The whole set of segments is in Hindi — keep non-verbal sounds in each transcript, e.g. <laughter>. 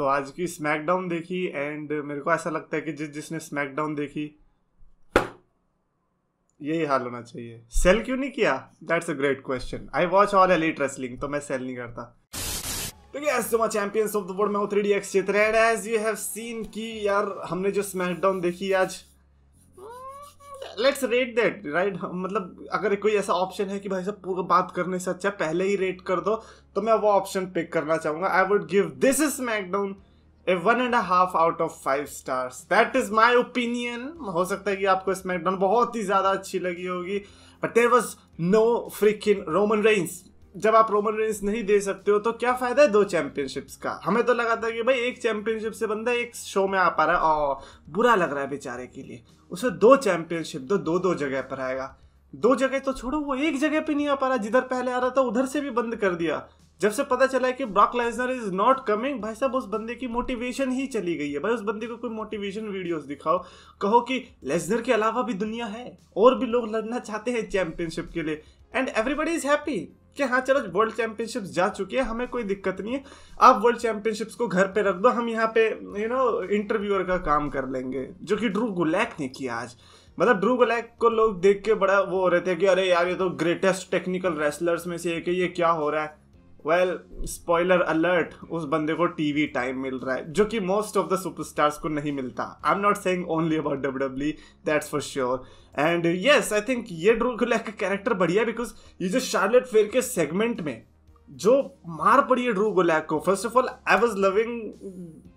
तो आज की स्मैकडाउन देखी एंड मेरे को ऐसा लगता है कि जिस जिसने स्मैकडाउन देखी यही हाल होना चाहिए सेल क्यों नहीं किया that's a great question I watch all elite wrestling तो मैं सेल नहीं करता तो गैस जो चैंपियंस ऑफ द वर्ल्ड में थ्री डी एक्स चित्र and as you have seen की यार हमने जो स्मैकडाउन देखी आज लेट्स रेट दैट राइट मतलब अगर कोई ऐसा ऑप्शन है कि भाई साहब पूरा बात करने से अच्छा पहले ही रेट कर दो तो मैं वो ऑप्शन पिक करना चाहूंगा I would give this is SmackDown a one and half out of five stars that is my opinion हो सकता है कि आपको स्मैकडाउन बहुत ही ज्यादा अच्छी लगी होगी but there was no freak in Roman Reigns जब आप रोमन रेंस नहीं दे सकते हो तो क्या फायदा है दो चैंपियनशिप्स का हमें तो लगा था कि भाई एक चैंपियनशिप से बंदा एक शो में आ पा रहा है और बुरा लग रहा है बेचारे के लिए उसे दो चैंपियनशिप दो दो दो जगह पर आएगा दो जगह तो छोड़ो वो एक जगह पे नहीं आ पा रहा जिधर पहले आ रहा था उधर से भी बंद कर दिया जब से पता चला है कि Brock Lesnar is not coming भाई साहब उस बंदे की मोटिवेशन ही चली गई है भाई उस बंदे को कोई मोटिवेशन वीडियोस दिखाओ कहो कि लेजनर के अलावा भी दुनिया है और भी लोग लड़ना चाहते हैं चैंपियनशिप के लिए एंड एवरीबडी इज हैप्पी कि हाँ चलो वर्ल्ड चैंपियनशिप जा चुकी है हमें कोई दिक्कत नहीं है आप वर्ल्ड चैंपियनशिप्स को घर पे रख दो हम यहाँ पे यू नो इंटरव्यूअर का काम कर लेंगे जो कि ड्रू गुलैक ने किया आज मतलब ड्रू गुलैक को लोग देख के बड़ा वो हो रहे थे कि अरे यार ये तो ग्रेटेस्ट टेक्निकल रेसलर्स में से एक है ये क्या हो रहा है वेल स्पॉइलर अलर्ट उस बंदे को टीवी टाइम मिल रहा है जो कि मोस्ट ऑफ द सुपरस्टार्स को नहीं मिलता I am not saying only about W W that's for sure and yes I think ये ड्रू गुलैक का कैरेक्टर बढ़िया बिकॉज ये जो शार्लेट फेयर के सेगमेंट में जो मार पड़ी है ड्रू गोलैक को first of all I was loving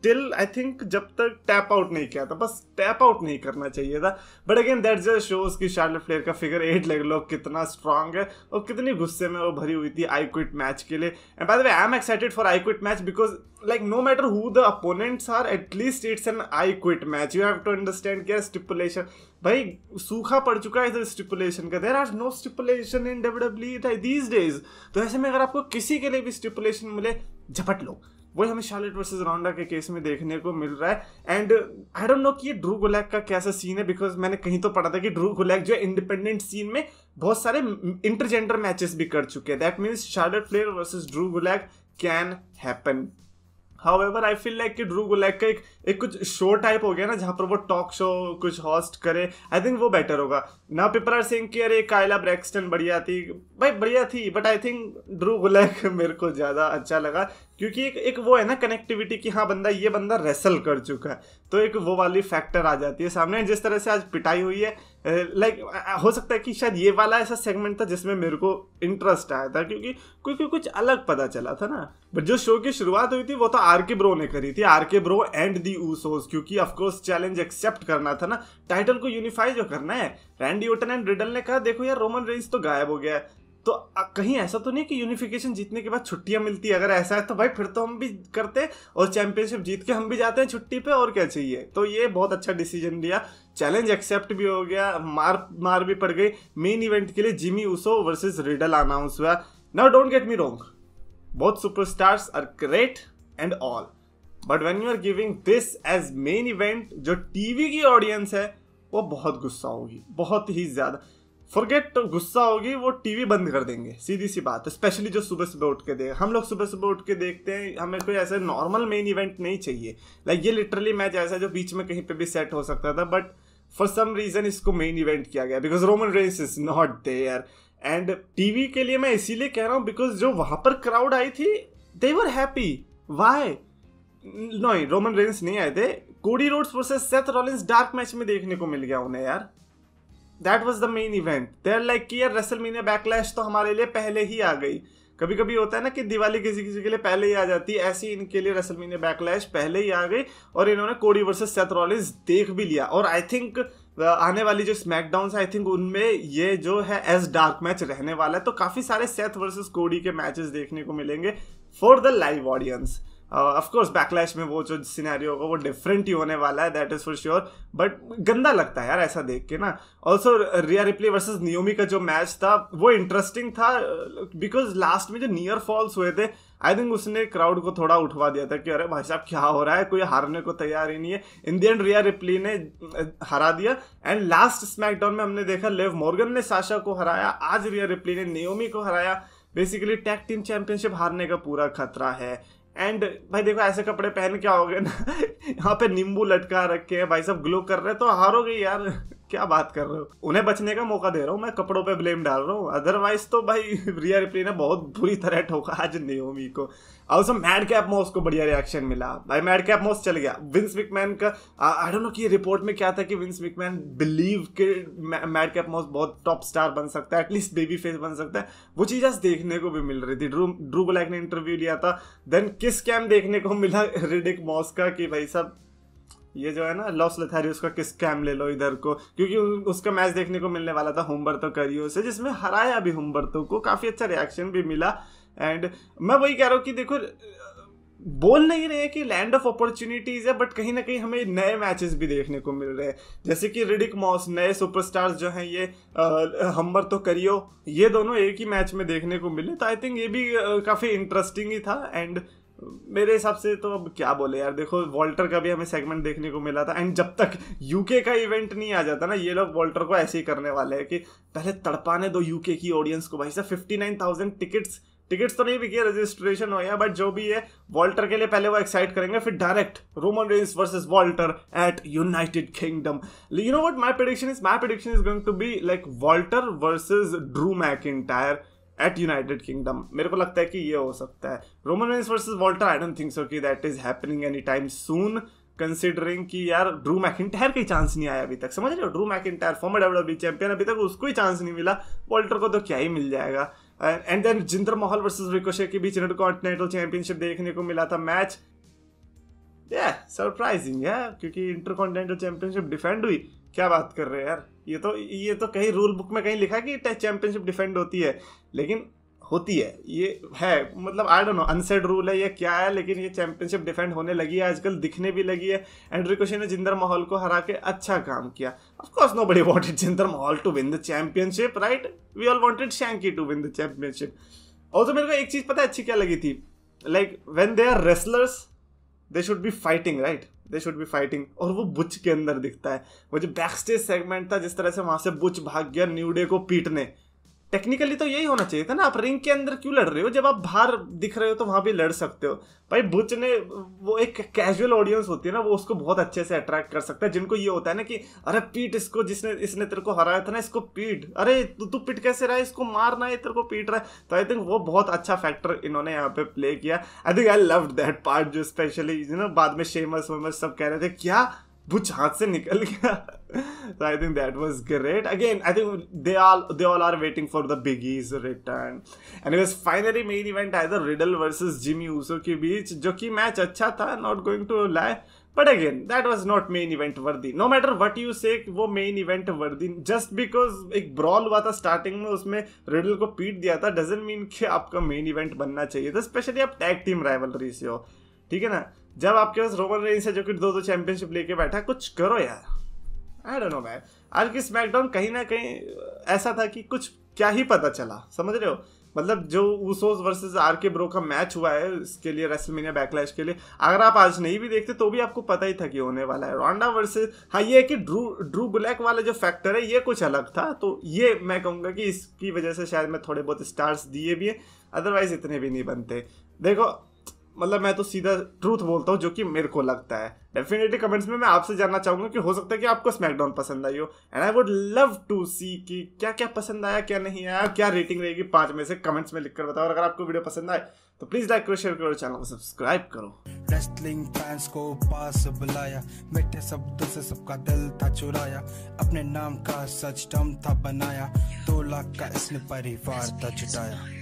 till I think जब तक टैप आउट नहीं किया था बस टैप आउट नहीं करना चाहिए था बट अगेन दैट जो शोज कि शार्ल फ्लेयर का figure eight leg lock strong है और कितनी गुस्से में वो भरी हुई थी आई क्विट मैच के लिए and by the way I am excited for I quit match because like no matter who the opponents are at least it's an I quit match you have to understand care stipulation भाई सूखा पड़ चुका है इधर स्टिपुलेशन का there are no stipulation in W these days तो ऐसे में अगर आपको किसी के लिए भी स्टिपुलेशन मिले झपट लो वही हमें शार्लेट वर्सेस रोंडा के केस में देखने को मिल रहा है एंड आई डोंट नो कि ये ड्रू गुलैक का कैसा सीन है बिकॉज मैंने कहीं तो पढ़ा था कि ड्रू गुलैक जो इंडिपेंडेंट सीन में बहुत सारे इंटरजेंडर मैचेस भी कर चुके हैं that means Charlotte Flair versus Drew Gulak can happen however I feel like कि ड्रू गुलैक का एक एक कुछ शो टाइप हो गया ना जहाँ पर वो टॉक शो कुछ होस्ट करे आई थिंक वो बेटर होगा ना पिपर आर सिंह की अरे कायला ब्रैक्सटन बढ़िया थी भाई बढ़िया थी but I think Drew Gulak मेरे को ज़्यादा अच्छा लगा क्योंकि एक एक वो है ना कनेक्टिविटी कि हाँ बंदा ये बंदा रेसल कर चुका है तो एक वो वाली फैक्टर आ जाती है सामने जिस तरह से आज पिटाई हुई है लाइक हो सकता है कि शायद ये वाला ऐसा सेगमेंट था जिसमें मेरे को इंटरेस्ट आया था क्योंकि क्योंकि कुछ अलग पता चला था ना बट जो शो की शुरुआत हुई थी वो तो आर के ब्रो ने करी थी R K bro and the Usos क्योंकि ऑफकोर्स चैलेंज एक्सेप्ट करना था ना टाइटल को यूनिफाई जो करना है रैंडी ओटन एंड रिडल ने कहा देखो यार रोमन रेंज तो गायब हो गया है तो कहीं ऐसा तो नहीं कि यूनिफिकेशन जीतने के बाद छुट्टियां मिलती है अगर ऐसा है तो भाई फिर तो हम भी करते और चैंपियनशिप जीत के हम भी जाते हैं छुट्टी पे और क्या चाहिए तो ये बहुत अच्छा डिसीजन लिया चैलेंज एक्सेप्ट भी हो गया मार मार भी पड़ गई मेन इवेंट के लिए Jimmy Uso versus Riddle announce हुआ now don't get me wrong बहुत superstars are great and all but when you are giving this as main event जो टीवी की ऑडियंस है वो बहुत गुस्सा होगी बहुत ही ज़्यादा फॉरगेट तो गुस्सा होगी वो टीवी बंद कर देंगे सीधी सी बात स्पेशली जो सुबह सुबह उठ के देख हम लोग सुबह सुबह उठ के देखते हैं हमें कोई ऐसे नॉर्मल मेन इवेंट नहीं चाहिए लाइक like ये लिटरली मैच ऐसा जो बीच में कहीं पे भी सेट हो सकता था बट फॉर सम रीजन इसको मेन इवेंट किया गया because Roman Reigns is not there and TV के लिए मैं इसीलिए कह रहा हूँ बिकॉज जो वहां पर क्राउड आई थी दे वर हैप्पी वाई नहीं रोमन रेंस नहीं आए थे Cody Rhodes versus Seth Rollins dark match में देखने को मिल गया उन्हें यार that was the main event there like कि यार मीनिया बैकलैश तो हमारे लिए पहले ही आ गई कभी कभी होता है ना कि दिवाली किसी किसी के लिए पहले ही आ जाती है ऐसी इनके लिए मीनिया बैकलैश पहले ही आ गई और इन्होंने कोडी वर्सेज सेथ देख भी लिया और आई थिंक आने वाली जो स्मैकडाउन आई थिंक उनमें ये जो है एस डार्क मैच रहने वाला है तो काफ़ी सारे सेथ वर्सेज कोडी के मैचेस देखने को मिलेंगे for the live audience of course Backlash में वो जो सीनारी होगा वो डिफरेंट ही होने वाला है that is for sure but गंदा लगता है यार ऐसा देख के ना also Rhea Ripley versus Naomi का जो मैच था वो इंटरेस्टिंग था बिकॉज लास्ट में जो नियर फॉल्स हुए थे आई थिंक उसने क्राउड को थोड़ा उठवा दिया था कि अरे भाई साहब क्या हो रहा है कोई हारने को तैयार ही नहीं है इंडियन रिया रिप्ली ने हरा दिया एंड लास्ट स्मैकडाउन में हमने देखा लेव मॉर्गन ने साशा को हराया आज रिया रिप्ली ने नियोमी को हराया बेसिकली टैग टीम चैंपियनशिप हारने का पूरा खतरा है एंड भाई देखो ऐसे कपड़े पहन के आओगे ना यहाँ पे नींबू लटका रखे हैं भाई सब ग्लो कर रहे हैं तो हारोगे यार क्या बात कर रहे हो उन्हें बचने का मौका दे रहा हूँ मैं कपड़ों पे ब्लेम डाल रहा हूँ अदरवाइज तो भाई रिया रिप्ली ने बहुत बुरी तरह ठोका आज नियोमी को और सब मैड कैप मोस को बढ़िया रिएक्शन मिला भाई मैड कैप मोस चल गया विंस विकमैन का आई डोंट नो कि रिपोर्ट में क्या था कि विंस विकमैन बिलीव के मैड कैप मोस बहुत टॉप स्टार बन सकता है एटलीस्ट बेबी फेस बन सकता है वो चीज़ आज देखने को भी मिल रही थी ड्रू ड्रू ब्लैक ने इंटरव्यू लिया था देन किस कैम देखने को मिला रिडिक <laughs> मॉस का कि भाई साहब ये जो है ना लॉस लथारी का किस कैम ले लो इधर को क्योंकि उसका मैच देखने को मिलने वाला था हुम्बर्तो करियो से जिसमें हराया भी हुम्बर्तो को काफ़ी अच्छा रिएक्शन भी मिला एंड मैं वही कह रहा हूँ कि देखो बोल नहीं रहे कि लैंड ऑफ अपॉर्चुनिटीज़ है बट कहीं ना कहीं हमें नए मैचेस भी देखने को मिल रहे हैं जैसे कि रिडिक मॉस नए सुपरस्टार्स जो हैं ये हम्बर तो करियो ये दोनों एक ही मैच में देखने को मिले तो आई थिंक ये भी काफ़ी इंटरेस्टिंग ही था एंड मेरे हिसाब से तो अब क्या बोले यार देखो वॉल्टर का भी हमें सेगमेंट देखने को मिला था एंड जब तक यूके का इवेंट नहीं आ जाता ना ये लोग वॉल्टर को ऐसे ही करने वाले हैं कि पहले तड़पाने दो यूके की ऑडियंस को भाई साहब fifty nine thousand tickets tickets तो नहीं बिके रजिस्ट्रेशन हो गया बट जो भी है वॉल्टर के लिए पहले वो एक्साइट करेंगे फिर direct Roman Reigns versus Walter at United Kingdom you know what my prediction is my prediction is going to be like Walter versus Drew Mac at United Kingdom मेरे को लगता है कि ये हो सकता है Roman Reigns versus Walter I don't think so कि that is happening any time soon considering कि यार ड्रू मैकिटायर का चांस नहीं आया अभी तक समझ रहे हो Drew McIntyre former W champion अभी तक उसको ही चांस नहीं मिला वॉल्टर को तो क्या ही मिल जाएगा एंड देन जिंदर महल वर्सेज रिकोशे के बीच कॉन्टिनेंटल चैंपियनशिप देखने को मिला था मैच सरप्राइजिंग है क्योंकि इंटरकॉन्टिनेंटल चैंपियनशिप डिफेंड हुई क्या बात कर रहे हैं यार ये तो ये तो कहीं रूल बुक में कहीं लिखा कि चैंपियनशिप डिफेंड होती है लेकिन होती है ये है मतलब I don't know unsaid rule है ये क्या है लेकिन ये चैंपियनशिप डिफेंड होने लगी है आजकल दिखने भी लगी है एंड्रिकोशी ने जिंदर माहौल को हरा के अच्छा काम किया of course nobody wanted Jinder Mahal to win the championship right we all wanted Shanky to win the championship और तो मेरे को एक चीज़ पता है अच्छी क्या लगी थी like when they are wrestlers they should be fighting right they should be fighting और वो बुच के अंदर दिखता है वो जो बैक स्टेज सेगमेंट था जिस तरह से वहां से बुच भाग गया न्यू डे को पीटने टेक्निकली तो यही होना चाहिए था ना आप रिंग के अंदर क्यों लड़ रहे हो जब आप बाहर दिख रहे हो तो वहां भी लड़ सकते हो भाई बुच ने वो एक कैजुअल ऑडियंस होती है ना वो उसको बहुत अच्छे से अट्रैक्ट कर सकता है जिनको ये होता है ना कि अरे पीट इसको जिसने इसने तेरे को हराया था ना इसको पीट अरे तू तू पीट कैसे रहा है इसको मारना है तेरे को पीट रहा है तो आई थिंक वो बहुत अच्छा फैक्टर इन्होंने यहाँ पे प्ले किया I think I love that part जो स्पेशली यू नो बाद में शेमस वेमस सब कह रहे थे क्या बुझ हाथ से निकल गया so I think that was great. Again, I think they all they all are waiting for the biggies return. Anyways, finally main event आया था रिडल वर्सेस जिमी के बीच जो कि मैच अच्छा था not going to lie but again that was not main event worthy no matter what you say वो main event worthy just because एक ब्रॉल हुआ था स्टार्टिंग में उसमें रिडल को पीट दिया था डजेंट मीन कि आपका मेन इवेंट बनना चाहिए था स्पेशली आप टैग टीम राइवलरी से हो ठीक है ना जब आपके पास रोमन रेंस है जो कि दो दो चैंपियनशिप लेके बैठा कुछ करो यार आई डोंट नो मैन आज की स्मैकडाउन कहीं ना कहीं ऐसा था कि कुछ क्या ही पता चला समझ रहे हो मतलब जो Usos versus R K bro का मैच हुआ है इसके लिए रेसलमेनिया बैकलैश के लिए अगर आप आज नहीं भी देखते तो भी आपको पता ही था कि होने वाला है रोंडा वर्सेस हाँ ये है कि ड्रू ड्रू ब्लैक वाला जो फैक्टर है ये कुछ अलग था तो ये मैं कहूँगा कि इसकी वजह से शायद मैं थोड़े बहुत स्टार्स दिए भी हैं अदरवाइज इतने भी नहीं बनते देखो मतलब मैं तो सीधा ट्रूथ बोलता हूँ जो कि मेरे को लगता है डेफिनेटली कमेंट्स में मैं आपसे जानना चाहूंगा कि हो सकता है कि आपको स्मैकडाउन पसंद आई हो and I would love to see कि क्या क्या पसंद आया क्या नहीं आया क्या रेटिंग रहेगी पांच में से कमेंट्स में लिखकर बताओ और अगर आपको वीडियो पसंद आए तो प्लीज लाइक करो शेयर करो चैनल को सब्सक्राइब करो रेस्टलिंग फैंस को पास बुलाया मीठे शब्दों से सबका दिल था चुराया अपने नाम का सच था बनाया दो लाख का इसने परिवार था जुटाया